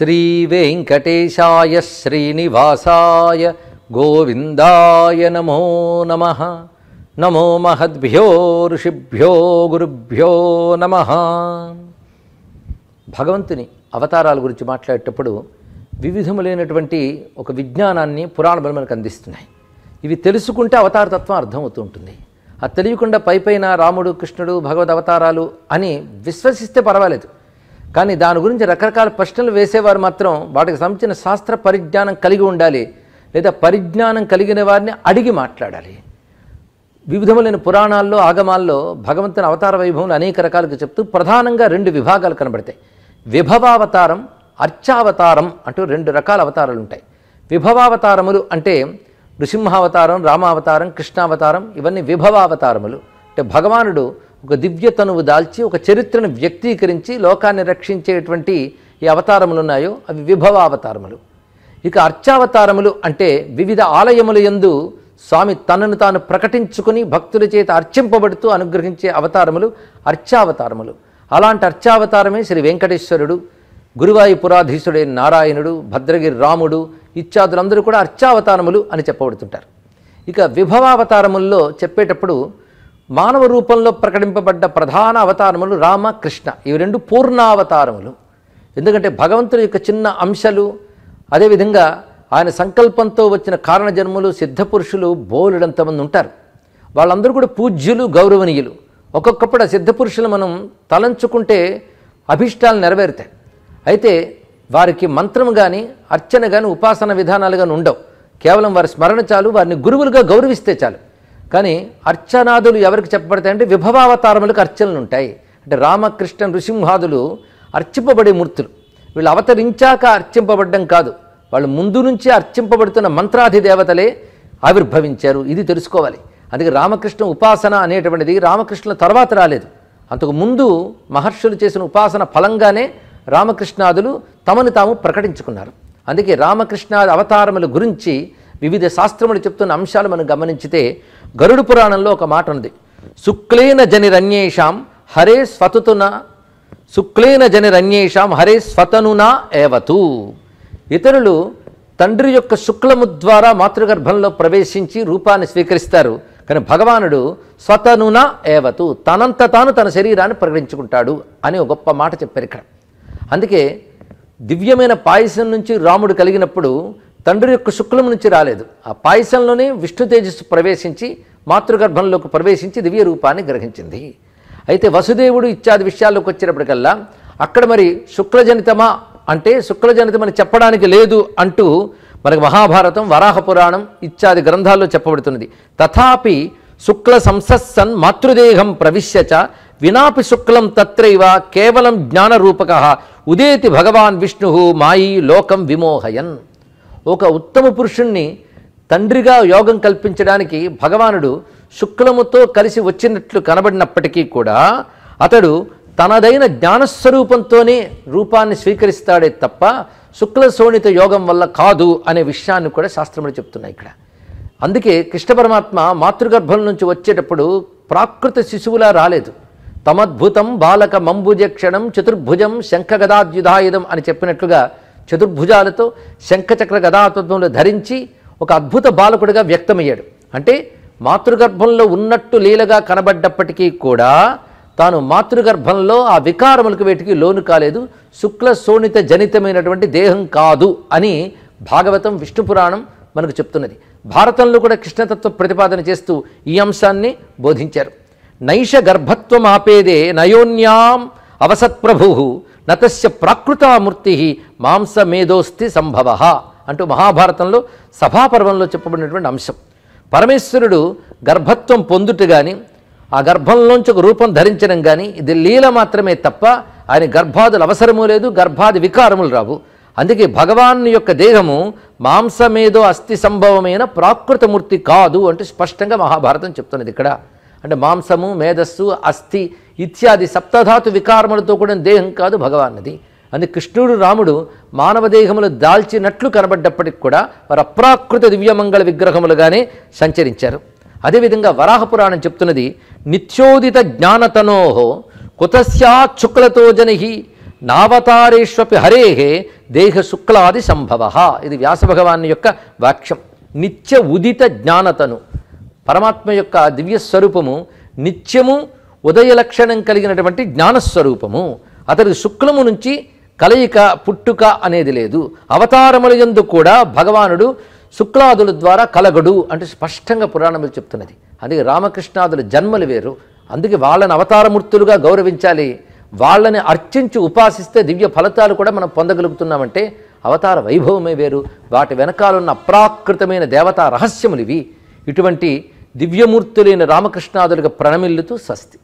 శ్రీవేంకటేశాయ శ్రీనివాసాయ గోవిందాయ నమో నమ నమో మహద్భ్యో ఋషిభ్యో గురుభ్యో నమ భగవంతుని అవతారాల గురించి మాట్లాడేటప్పుడు వివిధములైనటువంటి ఒక విజ్ఞానాన్ని పురాణములు మనకు అందిస్తున్నాయి ఇవి తెలుసుకుంటే అవతారతత్వం అర్థమవుతూ ఉంటుంది అది తెలియకుండా పైపైన రాముడు కృష్ణుడు భగవద్ అవతారాలు అని విశ్వసిస్తే పర్వాలేదు కానీ దాని గురించి రకరకాల ప్రశ్నలు వేసేవారు మాత్రం వాటికి సంబంధించిన శాస్త్ర పరిజ్ఞానం కలిగి ఉండాలి లేదా పరిజ్ఞానం కలిగిన వారిని అడిగి మాట్లాడాలి వివిధములైన పురాణాల్లో ఆగమాల్లో భగవంతుని అవతార వైభవం అనేక రకాలుగా చెప్తూ ప్రధానంగా రెండు విభాగాలు కనబడతాయి విభవావతారం అర్చావతారం అంటూ రెండు రకాల అవతారాలు ఉంటాయి విభవావతారములు అంటే నృసింహావతారం రామావతారం కృష్ణావతారం ఇవన్నీ విభవావతారములు అంటే భగవానుడు ఒక దివ్యతనువు దాల్చి ఒక చరిత్రను వ్యక్తీకరించి లోకాన్ని రక్షించేటువంటి ఈ అవతారములు ఉన్నాయో అవి విభవ అవతారములు ఇక అర్చావతారములు అంటే వివిధ ఆలయములు యందు స్వామి తనను తాను ప్రకటించుకుని భక్తుల చేత అర్చింపబడుతూ అనుగ్రహించే అవతారములు అర్చావతారములు అలాంటి అర్చావతారమే శ్రీ వెంకటేశ్వరుడు గురువాయి పురాధీశుడైన నారాయణుడు భద్రగిరి రాముడు ఇత్యాదులందరూ కూడా అర్చావతారములు అని చెప్పబడుతుంటారు ఇక విభవావతారముల్లో చెప్పేటప్పుడు మానవ రూపంలో ప్రకటింపబడ్డ ప్రధాన అవతారములు రామ కృష్ణ ఇవి రెండు పూర్ణావతారములు ఎందుకంటే భగవంతుని యొక్క చిన్న అంశాలు అదేవిధంగా ఆయన సంకల్పంతో వచ్చిన కారణజన్ములు సిద్ధపురుషులు బోలుడంతమంది ఉంటారు వాళ్ళందరూ కూడా పూజ్యులు గౌరవనీయులు ఒక్కొక్కప్పుడు ఆ సిద్ధపురుషులు మనం తలంచుకుంటే అభిష్టాలు నెరవేరుతాయి అయితే వారికి మంత్రం కానీ అర్చన కానీ ఉపాసన విధానాలు కానీ ఉండవు కేవలం వారి స్మరణ చాలు వారిని గురువులుగా గౌరవిస్తే చాలు కానీ అర్చనాదులు ఎవరికి చెప్పబడతాయి అంటే విభవావతారములకు అర్చనలు ఉంటాయి అంటే రామకృష్ణ నృసింహాదులు అర్చింపబడే మూర్తులు వీళ్ళు అవతరించాక అర్చింపబడ్డం కాదు వాళ్ళు ముందు నుంచి అర్చింపబడుతున్న మంత్రాధి దేవతలే ఆవిర్భవించారు ఇది తెలుసుకోవాలి అందుకే రామకృష్ణ ఉపాసన అనేటువంటిది రామకృష్ణుల తర్వాత రాలేదు అంతకు ముందు మహర్షులు చేసిన ఉపాసన ఫలంగానే రామకృష్ణాదులు తమను తాము ప్రకటించుకున్నారు అందుకే రామకృష్ణాది అవతారముల గురించి వివిధ శాస్త్రములు చెప్తున్న అంశాలు మనం గమనించితే గరుడు పురాణంలో ఒక మాట ఉంది శుక్లేన జనిరన్యేషాం హరే స్వతుతున శుక్లేన జనిరన్యేషాం హరే స్వతనునా ఏవతు ఇతరులు తండ్రి యొక్క శుక్లము ద్వారా మాతృగర్భంలో ప్రవేశించి రూపాన్ని స్వీకరిస్తారు కానీ భగవానుడు స్వతనున ఏవతు తనంత తాను తన శరీరాన్ని ప్రకటించుకుంటాడు అని ఒక గొప్ప మాట చెప్పారు ఇక్కడ అందుకే దివ్యమైన పాయసం నుంచి రాముడు కలిగినప్పుడు తండ్రి యొక్క శుక్లం నుంచి రాలేదు ఆ పాయసంలోనే విష్ణు తేజస్సు ప్రవేశించి మాతృగర్భంలోకి ప్రవేశించి దివ్య రూపాన్ని గ్రహించింది అయితే వసుదేవుడు ఇత్యాది విషయాల్లోకి వచ్చినప్పటికల్లా అక్కడ మరి శుక్లజనితమా అంటే శుక్లజనితమని చెప్పడానికి లేదు అంటూ మనకు మహాభారతం వరాహ పురాణం ఇత్యాది గ్రంథాల్లో చెప్పబడుతున్నది తథాపి శుక్ల సంసత్సన్ మాతృదేహం ప్రవిశ్యచ వినాపి శుక్లం తత్రైవ కేవలం జ్ఞానరూపక ఉదేతి భగవాన్ విష్ణు మాయీ లోకం విమోహయన్ ఒక ఉత్తమ పురుషుణ్ణి తండ్రిగా యోగం కల్పించడానికి భగవానుడు శుక్లముతో కలిసి వచ్చినట్లు కనబడినప్పటికీ కూడా అతడు తనదైన జ్ఞానస్వరూపంతోనే రూపాన్ని స్వీకరిస్తాడే తప్ప శుక్ల శోణిత యోగం వల్ల కాదు అనే విషయాన్ని కూడా శాస్త్రములు చెప్తున్నాయి ఇక్కడ అందుకే కృష్ణ పరమాత్మ మాతృగర్భం నుంచి వచ్చేటప్పుడు ప్రాకృత శిశువులా రాలేదు తమద్భుతం బాలక మంబుజక్షణం క్షణం చతుర్భుజం శంఖగదాద్యుధాయుధం అని చెప్పినట్లుగా చతుర్భుజాలతో శంఖచక్ర గదాతత్వంలో ధరించి ఒక అద్భుత బాలకుడిగా వ్యక్తమయ్యాడు అంటే మాతృగర్భంలో ఉన్నట్టు లీలగా కనబడ్డప్పటికీ కూడా తాను మాతృగర్భంలో ఆ వికారములకు వేటికి లోను కాలేదు శుక్ల శోణిత జనితమైనటువంటి దేహం కాదు అని భాగవతం విష్ణు పురాణం మనకు చెప్తున్నది భారతంలో కూడా కృష్ణతత్వ ప్రతిపాదన చేస్తూ ఈ అంశాన్ని బోధించారు నైష గర్భత్వం ఆపేదే నయోన్యాం అవసత్ప్రభు నతస్య ప్రాకృతామూర్తి మాంసమేధోస్తి సంభవ అంటూ మహాభారతంలో సభాపర్వంలో చెప్పబడినటువంటి అంశం పరమేశ్వరుడు గర్భత్వం పొందుట కానీ ఆ గర్భంలోంచి ఒక రూపం ధరించడం కానీ ఇది లీల మాత్రమే తప్ప ఆయన గర్భాదులు అవసరము లేదు గర్భాది వికారములు రావు అందుకే భగవాన్ యొక్క దేహము మాంసమేదో అస్థి సంభవమైన ప్రాకృతమూర్తి కాదు అంటే స్పష్టంగా మహాభారతం చెప్తున్నది ఇక్కడ అంటే మాంసము మేధస్సు అస్థి ఇత్యాది సప్తధాతు వికారములతో కూడిన దేహం కాదు భగవాన్నది అని కృష్ణుడు రాముడు మానవ దేహములు దాల్చినట్లు కనబడ్డప్పటికి కూడా వారు అప్రాకృత దివ్యమంగళ విగ్రహములుగానే సంచరించారు అదేవిధంగా వరాహ పురాణం చెప్తున్నది నిత్యోదిత జ్ఞానతనోహో కుతస్యా శుక్లతో జనహి నావతారేష్వపి హరేహే దేహ శుక్లాది సంభవ ఇది వ్యాస యొక్క వాక్యం నిత్య ఉదిత జ్ఞానతను పరమాత్మ యొక్క దివ్య స్వరూపము నిత్యము ఉదయ లక్షణం కలిగినటువంటి జ్ఞానస్వరూపము అతడి శుక్లము నుంచి కలయిక పుట్టుక అనేది లేదు అవతారముల ఎందు కూడా భగవానుడు శుక్లాదుల ద్వారా కలగడు అంటే స్పష్టంగా పురాణములు చెప్తున్నది అందుకే రామకృష్ణాదుల జన్మలు వేరు అందుకే వాళ్ళని అవతారమూర్తులుగా గౌరవించాలి వాళ్ళని అర్చించి ఉపాసిస్తే దివ్య ఫలితాలు కూడా మనం పొందగలుగుతున్నామంటే అవతార వైభవమే వేరు వాటి వెనకాలన్న అప్రాకృతమైన దేవతా రహస్యములు ఇవి ఇటువంటి దివ్యమూర్తులైన రామకృష్ణాదులకు ప్రణమిల్లుతూ స్వస్తి